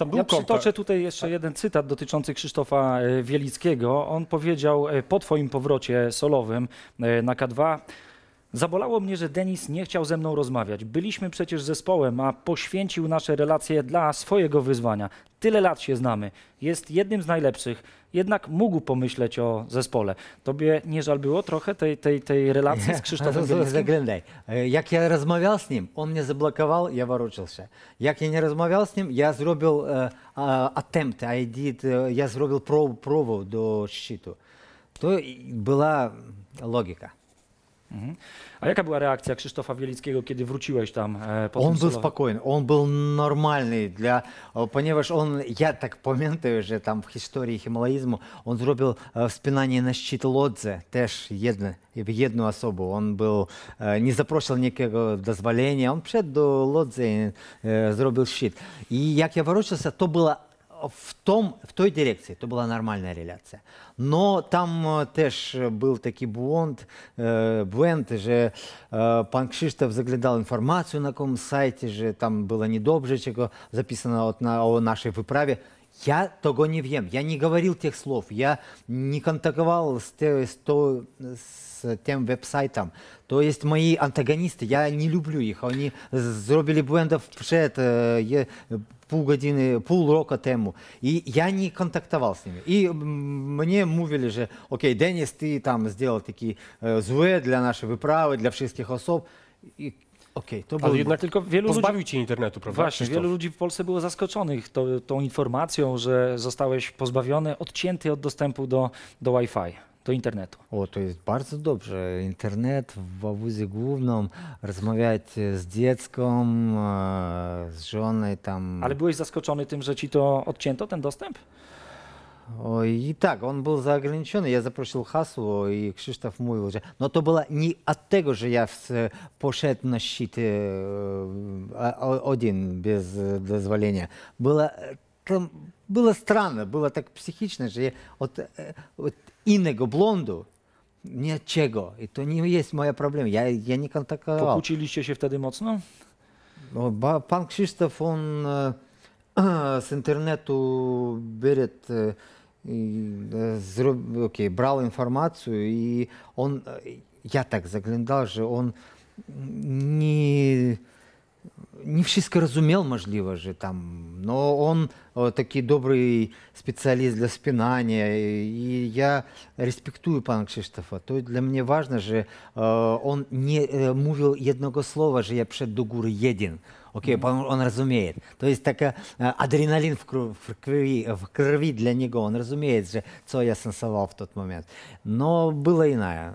ja kontakt. przytoczę tutaj jeszcze jeden cytat dotyczący Krzysztofa e, Wielickiego. On powiedział e, po twoim powrocie solowym e, na K2 Zabolało mnie, że Denis nie chciał ze mną rozmawiać. Byliśmy przecież zespołem, a poświęcił nasze relacje dla swojego wyzwania. Tyle lat się znamy. Jest jednym z najlepszych, jednak mógł pomyśleć o zespole. Tobie nie żal było trochę tej, tej, tej relacji z Krzysztofem Zaglądaj. Jak ja rozmawiał z nim, on mnie zablokował, ja waruczył się. Jak ja nie rozmawiał z nim, ja zrobił uh, e, attempt, I did, uh, ja zrobił próbę do szczytu. To była logika. Mhm. A jaka była reakcja Krzysztofa Wielickiego, kiedy wróciłeś tam e, po On był spokojny, on był normalny, dla, ponieważ on, ja tak pamiętam, że tam w historii himalaizmu on zrobił e, wspinanie na szczyt Lodze, też jedne, jedną osobę. On był, e, nie zaprosił nikiego dozwolenia, on przyszedł do Lodzy i e, zrobił szczyt. I jak ja wrócił, to była в, том, в той дирекции. то была нормальная реляція. Но там э, теж э, был такий буонт, э, буент, же пан Кшиштов заглядав інформацію на каком сайте же там было було недобре, записано от на, о нашій виправі. Я того не в'ем, я не говорил тех слов, я не контактовал с, те, с, то, с тем веб-сайтом. То есть мои антагонисты, я не люблю их. Они сделали брендов вже е, півгодини, півроку тому. І я не контактував с ними. И мне мовили, же: окей, Денис, ты там сделал такие е, э, зле для нашей выправы для всіх особ. І Okej, okay, to było... Ale jednak tylko wielu Pozbawił ludzi... cię internetu, prawda? Właśnie, Krzysztof? wielu ludzi w Polsce było zaskoczonych to, tą informacją, że zostałeś pozbawiony, odcięty od dostępu do, do Wi-Fi, do internetu. O, to jest bardzo dobrze. Internet w obozie głównym, rozmawiać z dzieckiem, z żoną tam... Ale byłeś zaskoczony tym, że ci to odcięto, ten dostęp? Итак, он был за ограниченный. я запросил Хасу и Кшиштоф Муил же. Но это было не от того же я э, пошел на щит э, э, а, один без дозволения. Было, там, было странно, было так психично, что я от, от иного блонду ни от чего. И то не есть моя проблема. Я, я не контактовал. Покучились еще тогда mocno? Pan Krzysztof, on а, з інтернету берет, э, э, зроб, окей, брал информацию, и он, э, я так заглядал же, он не, не все разумел, можливо же, там, но он э, такой добрый специалист для спинания, и я респектую пана Кшиштофа. То для меня важно же, э, он не э, мовил одного слова, же я пішов до гуры един. Окей, okay, он, разумеет. То есть такая адреналин в крови, в крови для него, он разумеет же, что я сенсовал в тот момент. Но было иное.